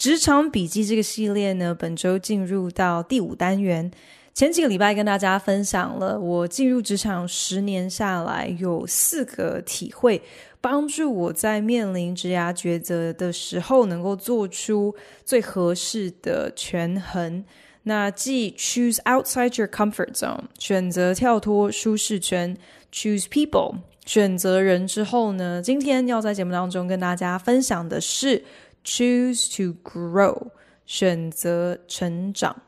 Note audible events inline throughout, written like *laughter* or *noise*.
职场笔记这个系列呢，本周进入到第五单元。前几个礼拜跟大家分享了我进入职场十年下来有四个体会，帮助我在面临职涯抉择的时候能够做出最合适的权衡。那即 choose outside your comfort zone，选择跳脱舒适圈；choose people，选择人之后呢，今天要在节目当中跟大家分享的是。Choose to grow，选择成长，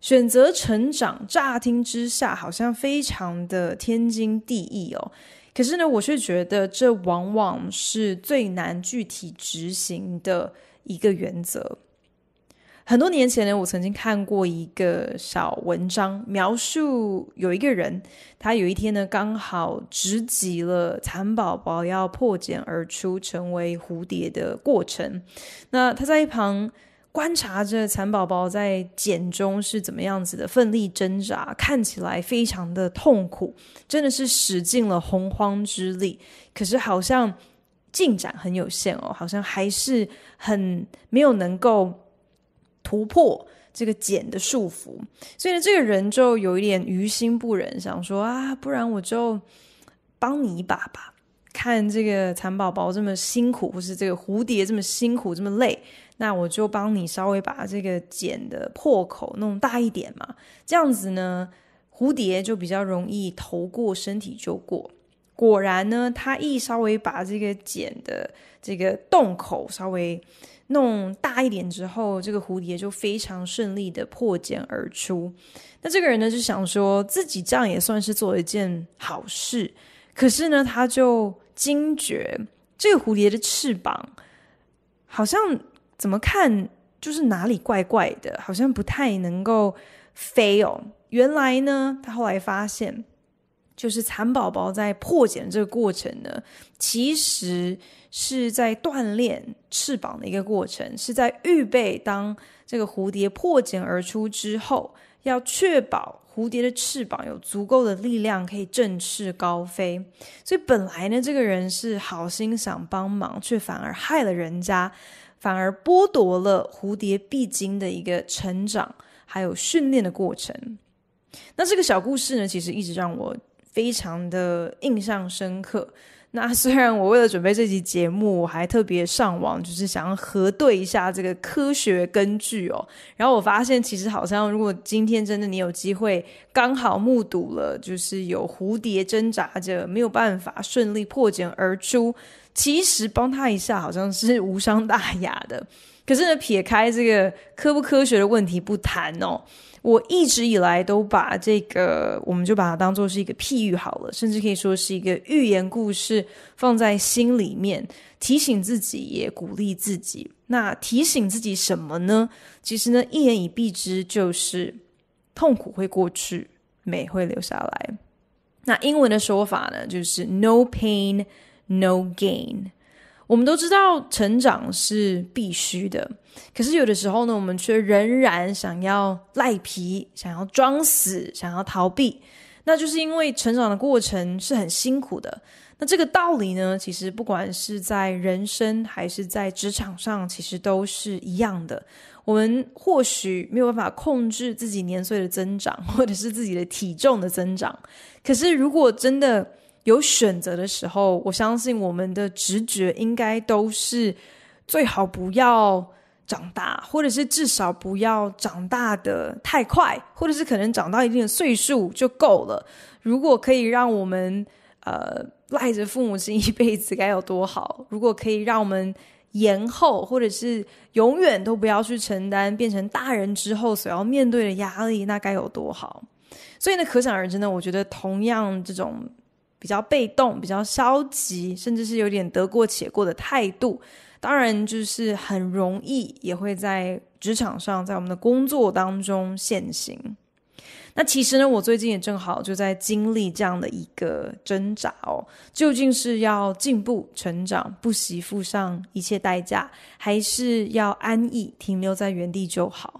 选择成长。乍听之下，好像非常的天经地义哦。可是呢，我却觉得这往往是最难具体执行的一个原则。很多年前呢，我曾经看过一个小文章，描述有一个人，他有一天呢，刚好直击了蚕宝宝要破茧而出成为蝴蝶的过程。那他在一旁观察着蚕宝宝在茧中是怎么样子的，奋力挣扎，看起来非常的痛苦，真的是使尽了洪荒之力。可是好像进展很有限哦，好像还是很没有能够。突破这个茧的束缚，所以呢，这个人就有一点于心不忍，想说啊，不然我就帮你一把吧。看这个蚕宝宝这么辛苦，或是这个蝴蝶这么辛苦这么累，那我就帮你稍微把这个茧的破口弄大一点嘛。这样子呢，蝴蝶就比较容易头过身体就过。果然呢，他一稍微把这个茧的这个洞口稍微。弄大一点之后，这个蝴蝶就非常顺利的破茧而出。那这个人呢，就想说自己这样也算是做一件好事，可是呢，他就惊觉这个蝴蝶的翅膀好像怎么看就是哪里怪怪的，好像不太能够飞哦。原来呢，他后来发现。就是蚕宝宝在破茧这个过程呢，其实是在锻炼翅膀的一个过程，是在预备当这个蝴蝶破茧而出之后，要确保蝴蝶的翅膀有足够的力量可以振翅高飞。所以本来呢，这个人是好心想帮忙，却反而害了人家，反而剥夺了蝴蝶必经的一个成长还有训练的过程。那这个小故事呢，其实一直让我。非常的印象深刻。那虽然我为了准备这期节目，我还特别上网，就是想要核对一下这个科学根据哦。然后我发现，其实好像如果今天真的你有机会刚好目睹了，就是有蝴蝶挣扎着没有办法顺利破茧而出，其实帮他一下好像是无伤大雅的。可是呢，撇开这个科不科学的问题不谈哦。我一直以来都把这个，我们就把它当做是一个譬喻好了，甚至可以说是一个寓言故事，放在心里面，提醒自己，也鼓励自己。那提醒自己什么呢？其实呢，一言以蔽之，就是痛苦会过去，美会留下来。那英文的说法呢，就是 “no pain, no gain”。我们都知道成长是必须的，可是有的时候呢，我们却仍然想要赖皮，想要装死，想要逃避。那就是因为成长的过程是很辛苦的。那这个道理呢，其实不管是在人生还是在职场上，其实都是一样的。我们或许没有办法控制自己年岁的增长，或者是自己的体重的增长，可是如果真的。有选择的时候，我相信我们的直觉应该都是最好不要长大，或者是至少不要长大的太快，或者是可能长到一定的岁数就够了。如果可以让我们呃赖着父母亲一辈子，该有多好！如果可以让我们延后，或者是永远都不要去承担变成大人之后所要面对的压力，那该有多好！所以呢，可想而知呢，我觉得同样这种。比较被动，比较消极，甚至是有点得过且过的态度，当然就是很容易也会在职场上，在我们的工作当中现行。那其实呢，我最近也正好就在经历这样的一个挣扎哦，究竟是要进步成长，不惜付上一切代价，还是要安逸停留在原地就好？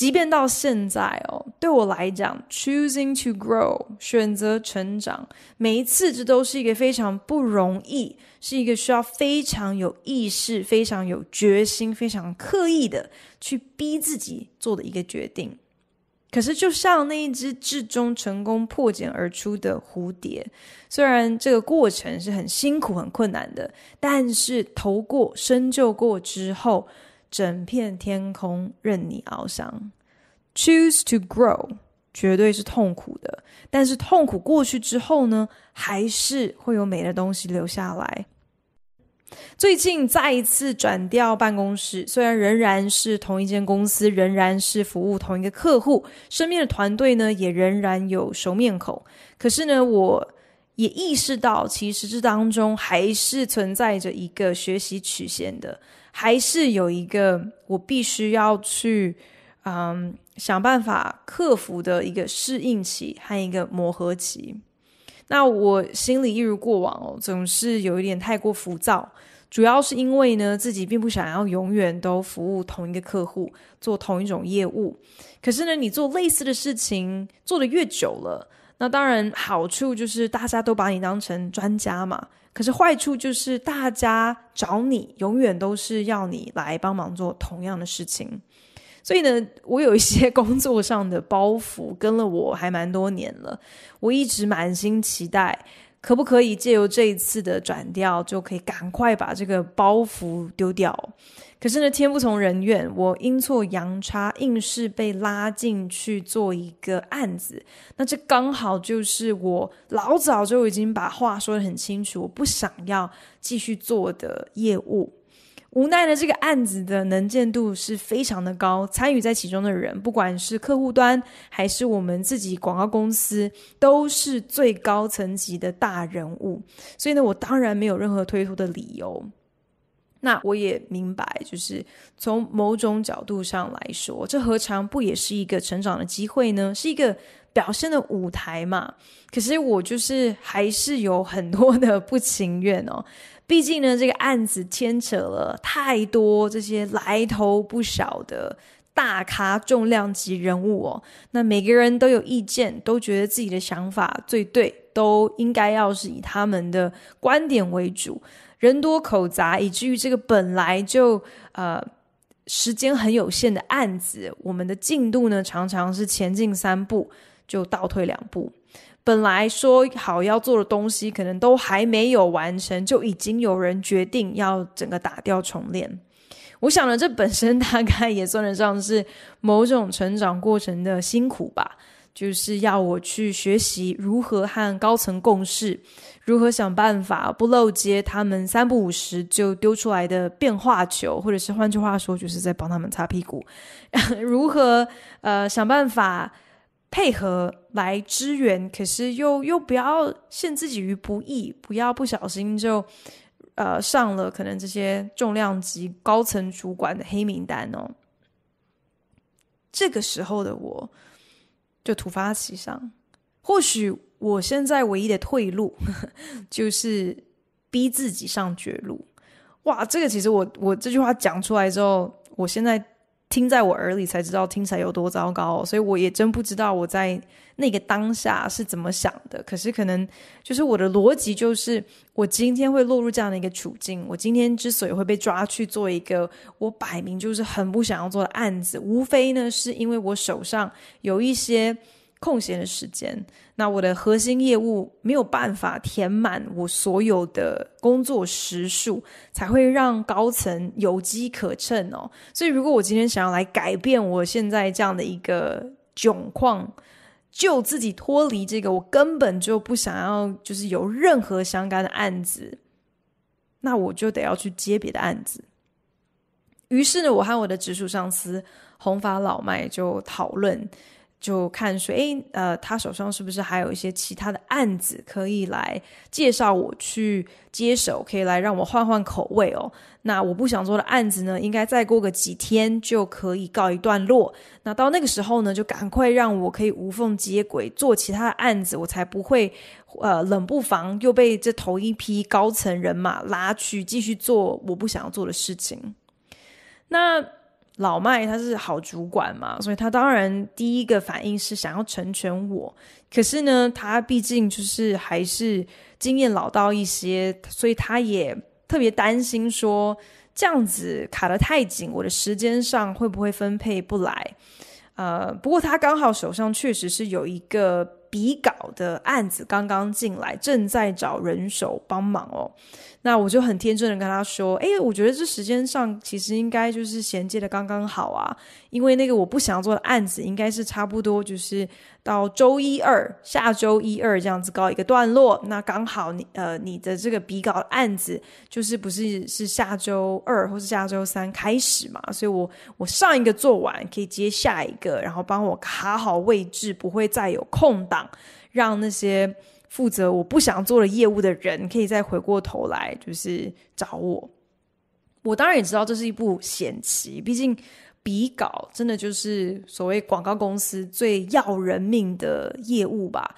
即便到现在哦，对我来讲，choosing to grow 选择成长，每一次这都是一个非常不容易，是一个需要非常有意识、非常有决心、非常刻意的去逼自己做的一个决定。可是，就像那一只至终成功破茧而出的蝴蝶，虽然这个过程是很辛苦、很困难的，但是投过身就过之后。整片天空任你翱翔，choose to grow 绝对是痛苦的，但是痛苦过去之后呢，还是会有美的东西留下来。最近再一次转调办公室，虽然仍然是同一间公司，仍然是服务同一个客户，身边的团队呢也仍然有熟面孔，可是呢，我也意识到，其实这当中还是存在着一个学习曲线的。还是有一个我必须要去，嗯，想办法克服的一个适应期和一个磨合期。那我心里一如过往哦，总是有一点太过浮躁。主要是因为呢，自己并不想要永远都服务同一个客户，做同一种业务。可是呢，你做类似的事情做的越久了。那当然，好处就是大家都把你当成专家嘛。可是坏处就是大家找你，永远都是要你来帮忙做同样的事情。所以呢，我有一些 *laughs* 工作上的包袱，跟了我还蛮多年了，我一直满心期待。可不可以借由这一次的转调，就可以赶快把这个包袱丢掉？可是呢，天不从人愿，我阴错阳差，硬是被拉进去做一个案子。那这刚好就是我老早就已经把话说的很清楚，我不想要继续做的业务。无奈呢，这个案子的能见度是非常的高，参与在其中的人，不管是客户端还是我们自己广告公司，都是最高层级的大人物。所以呢，我当然没有任何推脱的理由。那我也明白，就是从某种角度上来说，这何尝不也是一个成长的机会呢？是一个表现的舞台嘛？可是我就是还是有很多的不情愿哦。毕竟呢，这个案子牵扯了太多这些来头不小的大咖、重量级人物哦。那每个人都有意见，都觉得自己的想法最对，都应该要是以他们的观点为主。人多口杂，以至于这个本来就呃时间很有限的案子，我们的进度呢常常是前进三步就倒退两步。本来说好要做的东西，可能都还没有完成，就已经有人决定要整个打掉重练。我想呢，这本身大概也算得上是某种成长过程的辛苦吧，*laughs* 就是要我去学习如何和高层共事，如何想办法不漏接他们三不五时就丢出来的变化球，或者是换句话说，就是在帮他们擦屁股，*laughs* 如何呃想办法。配合来支援，可是又又不要陷自己于不义，不要不小心就，呃上了可能这些重量级高层主管的黑名单哦。这个时候的我，就突发奇想，或许我现在唯一的退路，*laughs* 就是逼自己上绝路。哇，这个其实我我这句话讲出来之后，我现在。听在我耳里才知道听起来有多糟糕，所以我也真不知道我在那个当下是怎么想的。可是可能就是我的逻辑就是，我今天会落入这样的一个处境，我今天之所以会被抓去做一个我摆明就是很不想要做的案子，无非呢是因为我手上有一些。空闲的时间，那我的核心业务没有办法填满我所有的工作时数，才会让高层有机可乘哦。所以，如果我今天想要来改变我现在这样的一个窘况，就自己脱离这个，我根本就不想要，就是有任何相干的案子，那我就得要去接别的案子。于是呢，我和我的直属上司红发老麦就讨论。就看谁哎，呃，他手上是不是还有一些其他的案子可以来介绍我去接手，可以来让我换换口味哦。那我不想做的案子呢，应该再过个几天就可以告一段落。那到那个时候呢，就赶快让我可以无缝接轨做其他案子，我才不会呃冷不防又被这头一批高层人马拉去继续做我不想要做的事情。那。老麦他是好主管嘛，所以他当然第一个反应是想要成全我。可是呢，他毕竟就是还是经验老道一些，所以他也特别担心说这样子卡得太紧，我的时间上会不会分配不来？呃，不过他刚好手上确实是有一个笔稿的案子刚刚进来，正在找人手帮忙哦。那我就很天真的跟他说：“哎，我觉得这时间上其实应该就是衔接的刚刚好啊，因为那个我不想做的案子应该是差不多就是到周一、二下周一、二这样子告一个段落，那刚好你呃你的这个笔稿案子就是不是是下周二或是下周三开始嘛？所以我我上一个做完可以接下一个，然后帮我卡好位置，不会再有空档，让那些。”负责我不想做的业务的人，可以再回过头来就是找我。我当然也知道这是一步险棋，毕竟比稿真的就是所谓广告公司最要人命的业务吧。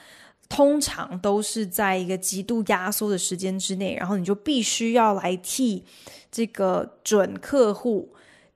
通常都是在一个极度压缩的时间之内，然后你就必须要来替这个准客户。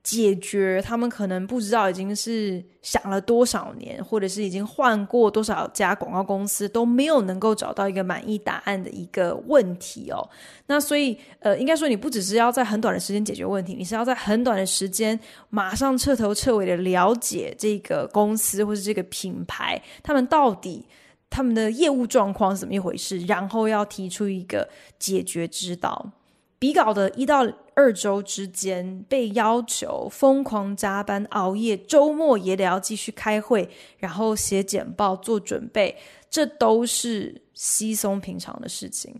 解决他们可能不知道已经是想了多少年，或者是已经换过多少家广告公司都没有能够找到一个满意答案的一个问题哦。那所以，呃，应该说你不只是要在很短的时间解决问题，你是要在很短的时间马上彻头彻尾的了解这个公司或是这个品牌，他们到底他们的业务状况是怎么一回事，然后要提出一个解决之道。比稿的一到二周之间，被要求疯狂加班熬夜，周末也得要继续开会，然后写简报做准备，这都是稀松平常的事情。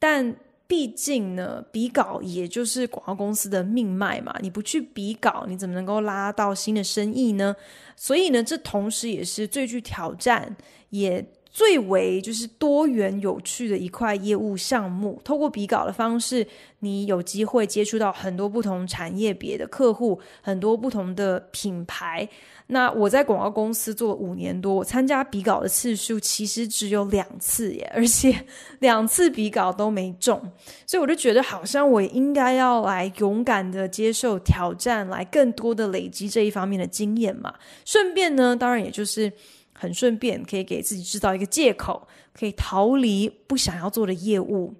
但毕竟呢，比稿也就是广告公司的命脉嘛，你不去比稿，你怎么能够拉到新的生意呢？所以呢，这同时也是最具挑战，也。最为就是多元有趣的一块业务项目，透过比稿的方式，你有机会接触到很多不同产业别的客户，很多不同的品牌。那我在广告公司做了五年多，我参加比稿的次数其实只有两次耶，*laughs* 而且两次比稿都没中，所以我就觉得好像我应该要来勇敢的接受挑战，来更多的累积这一方面的经验嘛。顺便呢，当然也就是。很顺便可以给自己制造一个借口，可以逃离不想要做的业务，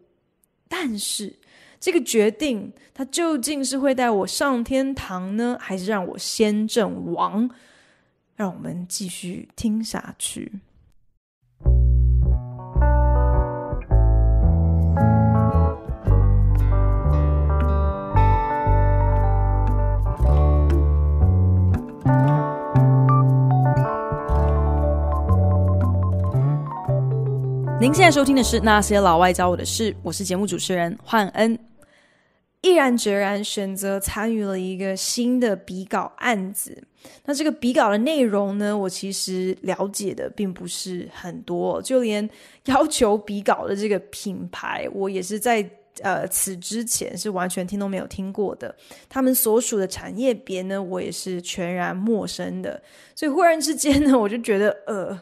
但是这个决定，它究竟是会带我上天堂呢，还是让我先阵亡？让我们继续听下去。您现在收听的是《那些老外教我的事》，我是节目主持人焕恩。毅然决然选择参与了一个新的笔稿案子。那这个笔稿的内容呢，我其实了解的并不是很多，就连要求笔稿的这个品牌，我也是在呃此之前是完全听都没有听过的。他们所属的产业别呢，我也是全然陌生的。所以忽然之间呢，我就觉得呃。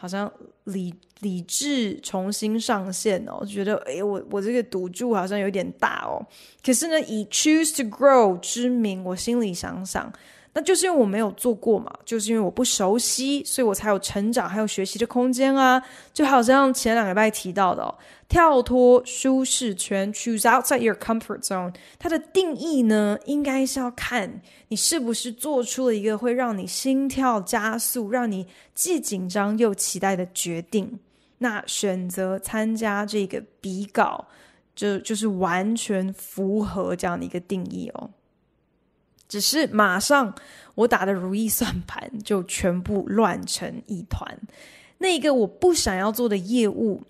好像理理智重新上线哦，就觉得哎，我我这个赌注好像有点大哦。可是呢，以 choose to grow 之名，我心里想想。那就是因为我没有做过嘛，就是因为我不熟悉，所以我才有成长还有学习的空间啊。就好像前两个礼拜提到的，哦，跳脱舒适圈，choose outside your comfort zone，它的定义呢，应该是要看你是不是做出了一个会让你心跳加速、让你既紧张又期待的决定。那选择参加这个比稿，就就是完全符合这样的一个定义哦。只是马上，我打的如意算盘就全部乱成一团。那一个我不想要做的业务，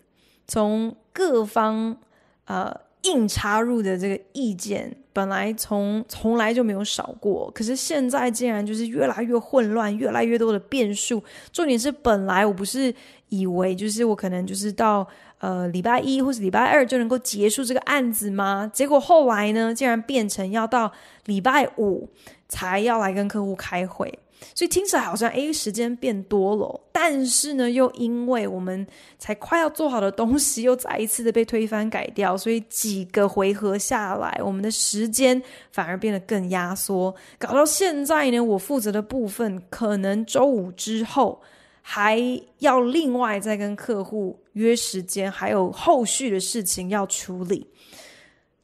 从各方呃硬插入的这个意见，本来从从来就没有少过，可是现在竟然就是越来越混乱，越来越多的变数。重点是本来我不是。以为就是我可能就是到呃礼拜一或者礼拜二就能够结束这个案子吗？结果后来呢，竟然变成要到礼拜五才要来跟客户开会。所以听起来好像诶，时间变多了，但是呢，又因为我们才快要做好的东西又再一次的被推翻改掉，所以几个回合下来，我们的时间反而变得更压缩。搞到现在呢，我负责的部分可能周五之后。还要另外再跟客户约时间，还有后续的事情要处理。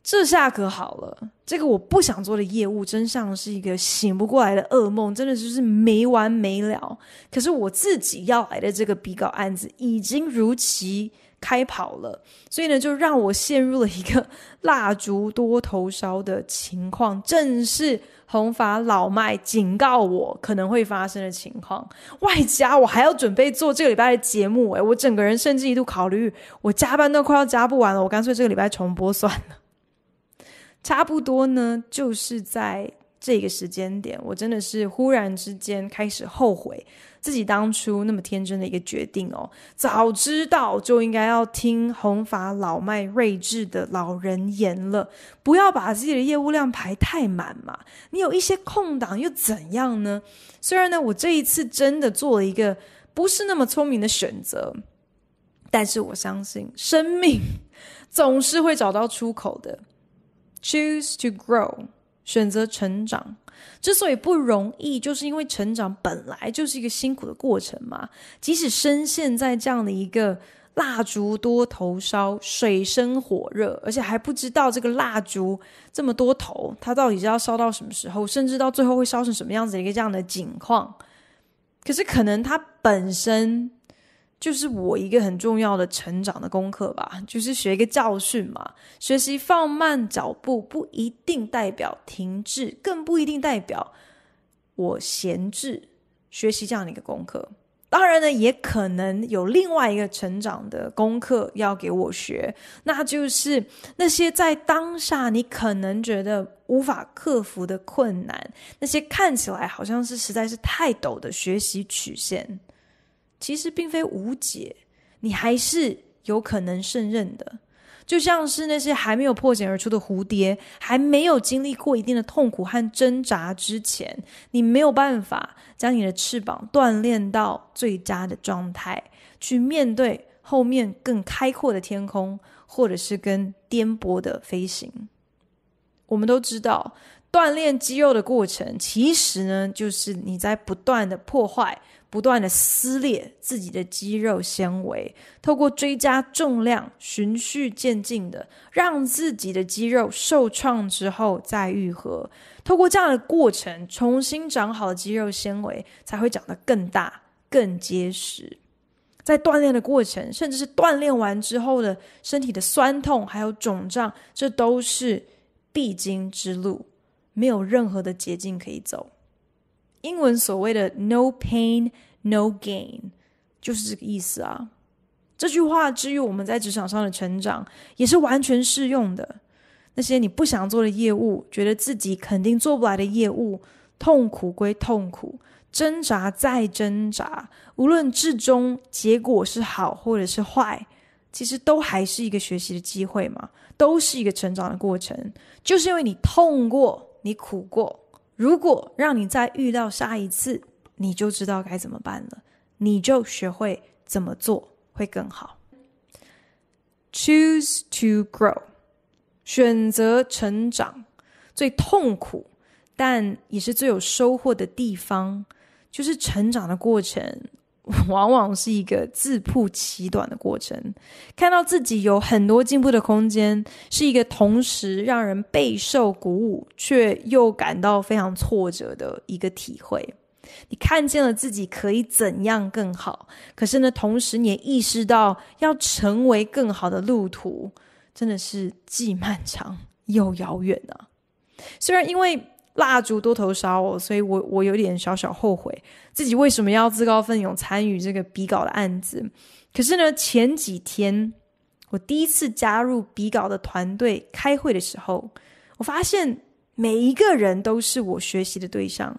这下可好了，这个我不想做的业务真像是一个醒不过来的噩梦，真的就是没完没了。可是我自己要来的这个比稿案子已经如期开跑了，所以呢，就让我陷入了一个蜡烛多头烧的情况，正是。红发老麦警告我可能会发生的情况，外加我还要准备做这个礼拜的节目，诶，我整个人甚至一度考虑，我加班都快要加不完了，我干脆这个礼拜重播算了。*laughs* 差不多呢，就是在这个时间点，我真的是忽然之间开始后悔。自己当初那么天真的一个决定哦，早知道就应该要听弘法老迈睿智的老人言了，不要把自己的业务量排太满嘛。你有一些空档又怎样呢？虽然呢，我这一次真的做了一个不是那么聪明的选择，但是我相信生命总是会找到出口的。Choose to grow，选择成长。之所以不容易，就是因为成长本来就是一个辛苦的过程嘛。即使深陷在这样的一个蜡烛多头烧、水深火热，而且还不知道这个蜡烛这么多头，它到底是要烧到什么时候，甚至到最后会烧成什么样子的一个这样的景况。可是，可能它本身。就是我一个很重要的成长的功课吧，就是学一个教训嘛。学习放慢脚步不一定代表停滞，更不一定代表我闲置。学习这样的一个功课，当然呢，也可能有另外一个成长的功课要给我学，那就是那些在当下你可能觉得无法克服的困难，那些看起来好像是实在是太陡的学习曲线。其实并非无解，你还是有可能胜任的。就像是那些还没有破茧而出的蝴蝶，还没有经历过一定的痛苦和挣扎之前，你没有办法将你的翅膀锻炼到最佳的状态，去面对后面更开阔的天空，或者是更颠簸的飞行。我们都知道，锻炼肌肉的过程，其实呢，就是你在不断的破坏。不断的撕裂自己的肌肉纤维，透过追加重量，循序渐进的让自己的肌肉受创之后再愈合，透过这样的过程重新长好的肌肉纤维才会长得更大、更结实。在锻炼的过程，甚至是锻炼完之后的身体的酸痛还有肿胀，这都是必经之路，没有任何的捷径可以走。英文所谓的 “no pain, no gain”，就是这个意思啊。这句话至于我们在职场上的成长，也是完全适用的。那些你不想做的业务，觉得自己肯定做不来的业务，痛苦归痛苦，挣扎再挣扎，无论至终结果是好或者是坏，其实都还是一个学习的机会嘛，都是一个成长的过程。就是因为你痛过，你苦过。如果让你再遇到下一次，你就知道该怎么办了，你就学会怎么做会更好。Choose to grow，选择成长，最痛苦但也是最有收获的地方，就是成长的过程。*laughs* 往往是一个自曝其短的过程，看到自己有很多进步的空间，是一个同时让人备受鼓舞，却又感到非常挫折的一个体会。你看见了自己可以怎样更好，可是呢，同时你也意识到，要成为更好的路途，真的是既漫长又遥远啊。虽然因为。蜡烛多头烧我，所以我我有点小小后悔自己为什么要自告奋勇参与这个笔稿的案子。可是呢，前几天我第一次加入笔稿的团队开会的时候，我发现每一个人都是我学习的对象。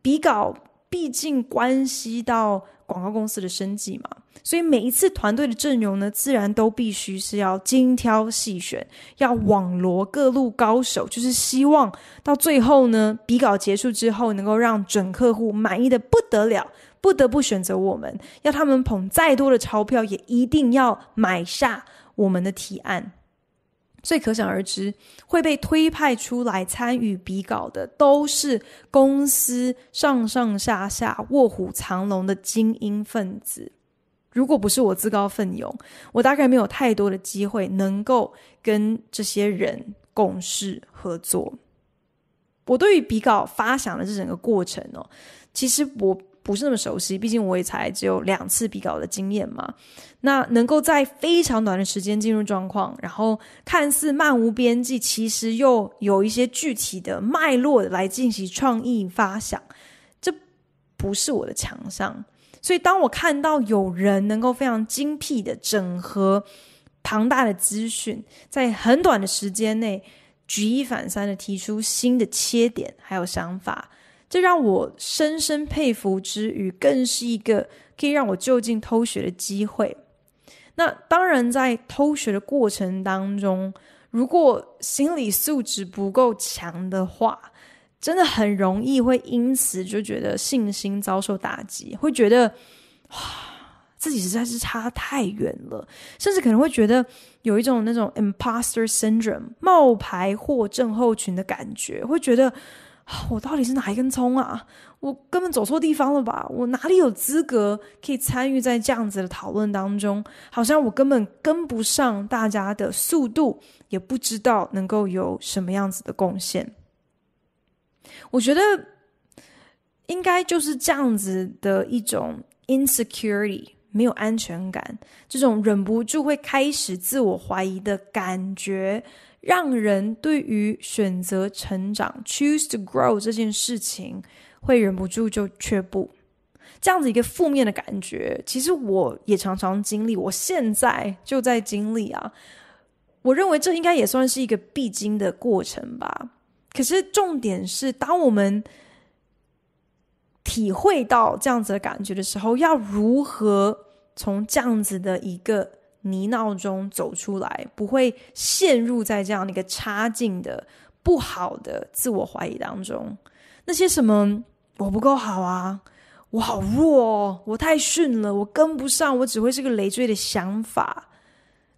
笔稿毕竟关系到。广告公司的生计嘛，所以每一次团队的阵容呢，自然都必须是要精挑细选，要网罗各路高手，就是希望到最后呢，比稿结束之后，能够让准客户满意的不得了，不得不选择我们，要他们捧再多的钞票，也一定要买下我们的提案。所以可想而知，会被推派出来参与比稿的，都是公司上上下下卧虎藏龙的精英分子。如果不是我自告奋勇，我大概没有太多的机会能够跟这些人共事合作。我对于比稿发想的这整个过程哦，其实我。不是那么熟悉，毕竟我也才只有两次比稿的经验嘛。那能够在非常短的时间进入状况，然后看似漫无边际，其实又有一些具体的脉络来进行创意发想，这不是我的强项。所以，当我看到有人能够非常精辟的整合庞大的资讯，在很短的时间内举一反三的提出新的切点还有想法。这让我深深佩服之余，更是一个可以让我就近偷学的机会。那当然，在偷学的过程当中，如果心理素质不够强的话，真的很容易会因此就觉得信心遭受打击，会觉得哇，自己实在是差太远了，甚至可能会觉得有一种那种 impostor syndrome（ 冒牌货症候群）的感觉，会觉得。我到底是哪一根葱啊？我根本走错地方了吧？我哪里有资格可以参与在这样子的讨论当中？好像我根本跟不上大家的速度，也不知道能够有什么样子的贡献。我觉得应该就是这样子的一种 insecurity。没有安全感，这种忍不住会开始自我怀疑的感觉，让人对于选择成长 （choose to grow） 这件事情会忍不住就却步。这样子一个负面的感觉，其实我也常常经历，我现在就在经历啊。我认为这应该也算是一个必经的过程吧。可是重点是，当我们体会到这样子的感觉的时候，要如何？从这样子的一个泥淖中走出来，不会陷入在这样的一个差劲的、不好的自我怀疑当中。那些什么我不够好啊，我好弱，我太逊了，我跟不上，我只会是个累赘的想法，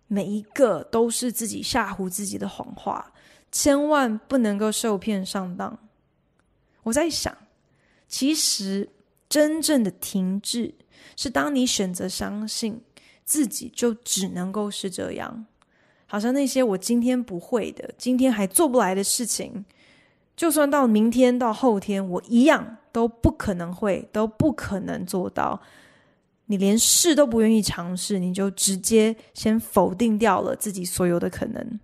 每一个都是自己吓唬自己的谎话，千万不能够受骗上当。我在想，其实。真正的停滞，是当你选择相信自己就只能够是这样，好像那些我今天不会的、今天还做不来的事情，就算到明天、到后天，我一样都不可能会、都不可能做到。你连试都不愿意尝试，你就直接先否定掉了自己所有的可能。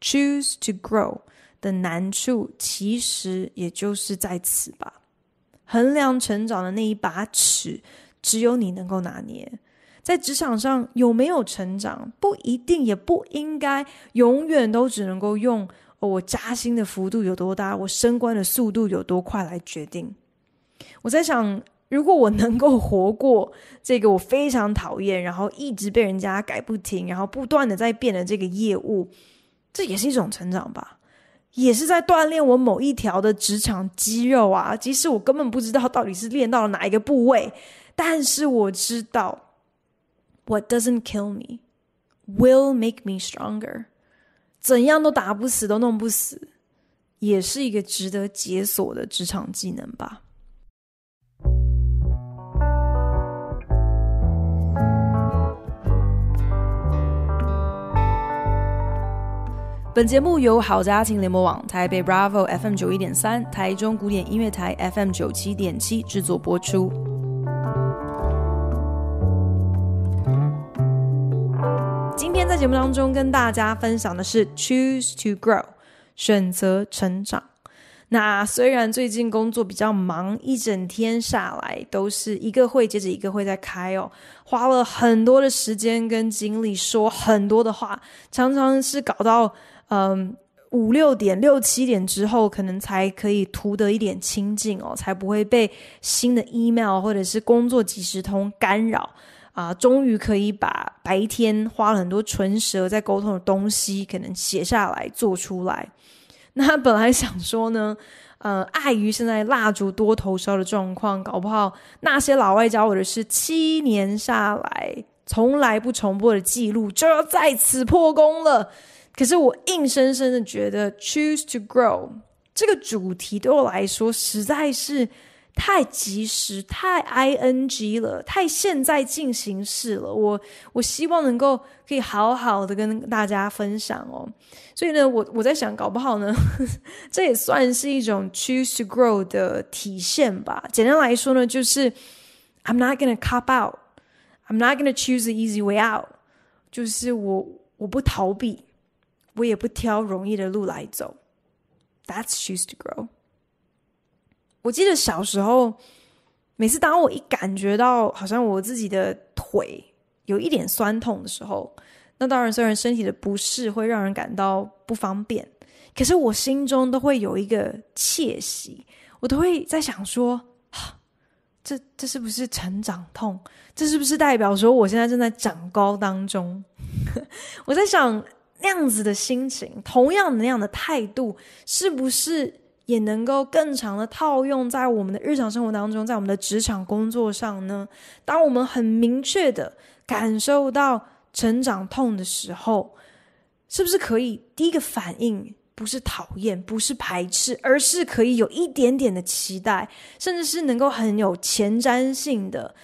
Choose to grow 的难处，其实也就是在此吧。衡量成长的那一把尺，只有你能够拿捏。在职场上有没有成长，不一定，也不应该永远都只能够用我加薪的幅度有多大，我升官的速度有多快来决定。我在想，如果我能够活过这个我非常讨厌，然后一直被人家改不停，然后不断的在变的这个业务，这也是一种成长吧。也是在锻炼我某一条的职场肌肉啊，即使我根本不知道到底是练到了哪一个部位，但是我知道，what doesn't kill me will make me stronger，怎样都打不死，都弄不死，也是一个值得解锁的职场技能吧。本节目由好家庭联盟网、台北 Bravo FM 九一点三、台中古典音乐台 FM 九七点七制作播出。今天在节目当中跟大家分享的是《Choose to Grow》，选择成长。那虽然最近工作比较忙，一整天下来都是一个会接着一个会在开哦，花了很多的时间跟精力说很多的话，常常是搞到。嗯，五六点、六七点之后，可能才可以图得一点清净哦，才不会被新的 email 或者是工作即时通干扰啊。终于可以把白天花了很多唇舌在沟通的东西，可能写下来做出来。*laughs* 那本来想说呢，呃，碍于现在蜡烛多头烧的状况，搞不好那些老外教我的是七年下来从来不重播的记录，就要在此破功了。可是我硬生生的觉得，choose to grow 这个主题对我来说实在是太及时、太 ing 了、太现在进行式了。我我希望能够可以好好的跟大家分享哦。所以呢，我我在想，搞不好呢，*laughs* 这也算是一种 choose to grow 的体现吧。简单来说呢，就是 I'm not g o n n a c o p out, I'm not g o n n a choose the easy way out，就是我我不逃避。我也不挑容易的路来走。That's shoes to grow。我记得小时候，每次当我一感觉到好像我自己的腿有一点酸痛的时候，那当然虽然身体的不适会让人感到不方便，可是我心中都会有一个窃喜，我都会在想说：，这这是不是成长痛？这是不是代表说我现在正在长高当中？*laughs* 我在想。那样子的心情，同样那样的态度，是不是也能够更长的套用在我们的日常生活当中，在我们的职场工作上呢？当我们很明确的感受到成长痛的时候，是不是可以第一个反应不是讨厌，不是排斥，而是可以有一点点的期待，甚至是能够很有前瞻性的？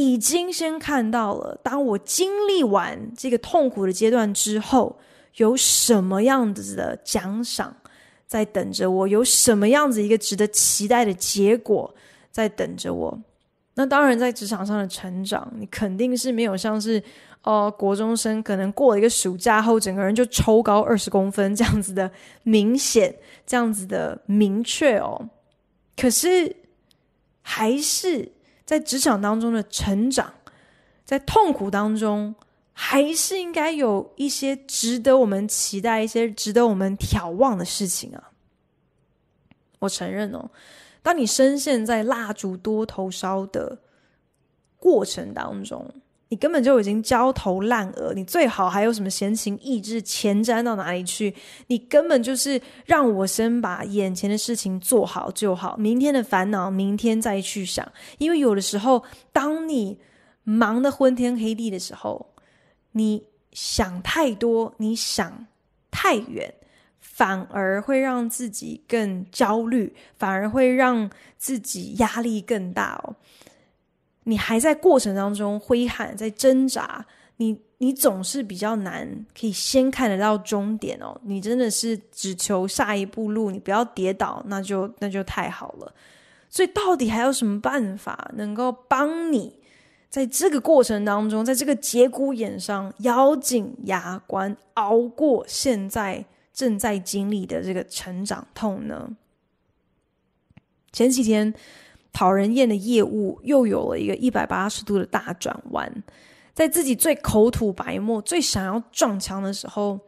已经先看到了，当我经历完这个痛苦的阶段之后，有什么样子的奖赏在等着我？有什么样子一个值得期待的结果在等着我？那当然，在职场上的成长，你肯定是没有像是，呃，国中生可能过了一个暑假后，整个人就抽高二十公分 *laughs* 这样子的明显，这样子的明确哦。可是还是。在职场当中的成长，在痛苦当中，还是应该有一些值得我们期待、一些值得我们眺望的事情啊！我承认哦，当你深陷在蜡烛多头烧的过程当中。你根本就已经焦头烂额，你最好还有什么闲情逸致前瞻到哪里去？你根本就是让我先把眼前的事情做好就好，明天的烦恼明天再去想。因为有的时候，当你忙得昏天黑地的时候，你想太多，你想太远，反而会让自己更焦虑，反而会让自己压力更大哦。你还在过程当中挥汗，在挣扎，你你总是比较难，可以先看得到终点哦。你真的是只求下一步路，你不要跌倒，那就那就太好了。所以到底还有什么办法能够帮你在这个过程当中，在这个节骨眼上咬紧牙关，熬过现在正在经历的这个成长痛呢？前几天。讨人厌的业务又有了一个一百八十度的大转弯，在自己最口吐白沫、最想要撞墙的时候，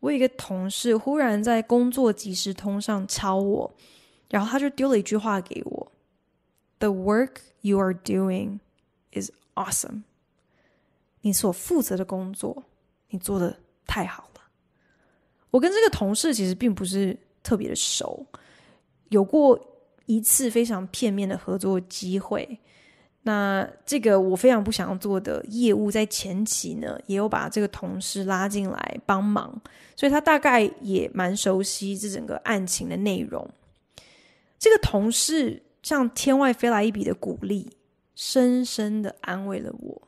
我一个同事忽然在工作即时通上敲我，然后他就丢了一句话给我：“The work you are doing is awesome。”你所负责的工作，你做的太好了。我跟这个同事其实并不是特别的熟，有过。一次非常片面的合作机会，那这个我非常不想要做的业务，在前期呢，也有把这个同事拉进来帮忙，所以他大概也蛮熟悉这整个案情的内容。这个同事像天外飞来一笔的鼓励，深深的安慰了我。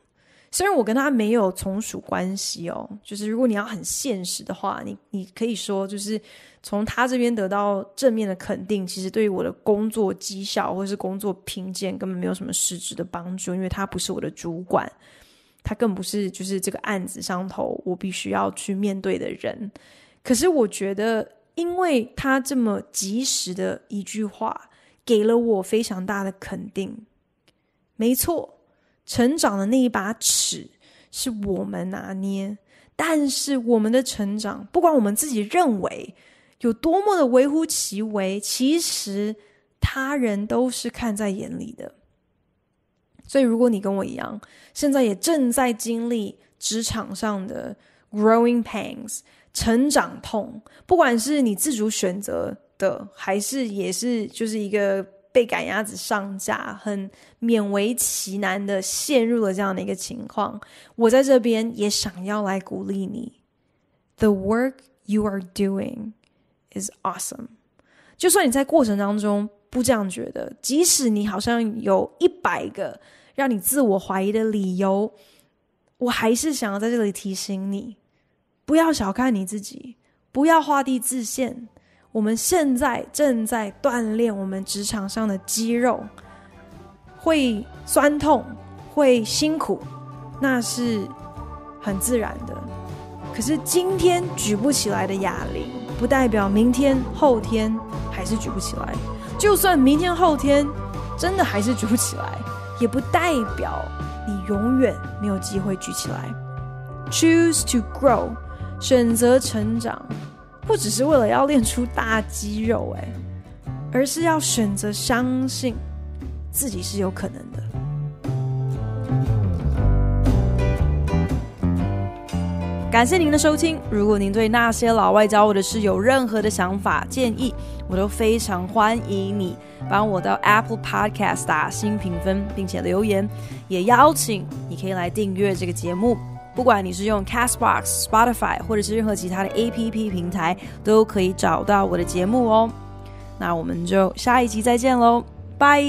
虽然我跟他没有从属关系哦，就是如果你要很现实的话，你你可以说就是。从他这边得到正面的肯定，其实对于我的工作绩效或是工作评鉴根本没有什么实质的帮助，因为他不是我的主管，他更不是就是这个案子上头我必须要去面对的人。可是我觉得，因为他这么及时的一句话，给了我非常大的肯定。没错，成长的那一把尺是我们拿捏，但是我们的成长，不管我们自己认为。有多么的微乎其微，其实他人都是看在眼里的。所以，如果你跟我一样，现在也正在经历职场上的 growing pains 成长痛，不管是你自主选择的，还是也是就是一个被赶鸭子上架，很勉为其难的陷入了这样的一个情况，我在这边也想要来鼓励你：the work you are doing。is awesome。就算你在过程当中不这样觉得，即使你好像有一百个让你自我怀疑的理由，我还是想要在这里提醒你，不要小看你自己，不要画地自限。我们现在正在锻炼我们职场上的肌肉，会酸痛，会辛苦，那是很自然的。可是今天举不起来的哑铃。不代表明天、后天还是举不起来。就算明天、后天真的还是举不起来，也不代表你永远没有机会举起来。Choose to grow，选择成长，不只是为了要练出大肌肉，哎，而是要选择相信自己是有可能的。感谢您的收听。如果您对那些老外教我的事有任何的想法、建议，我都非常欢迎你帮我到 Apple Podcast 打新评分，并且留言。也邀请你可以来订阅这个节目，不管你是用 Castbox、Spotify，或者是任何其他的 A P P 平台，都可以找到我的节目哦。那我们就下一集再见喽，拜。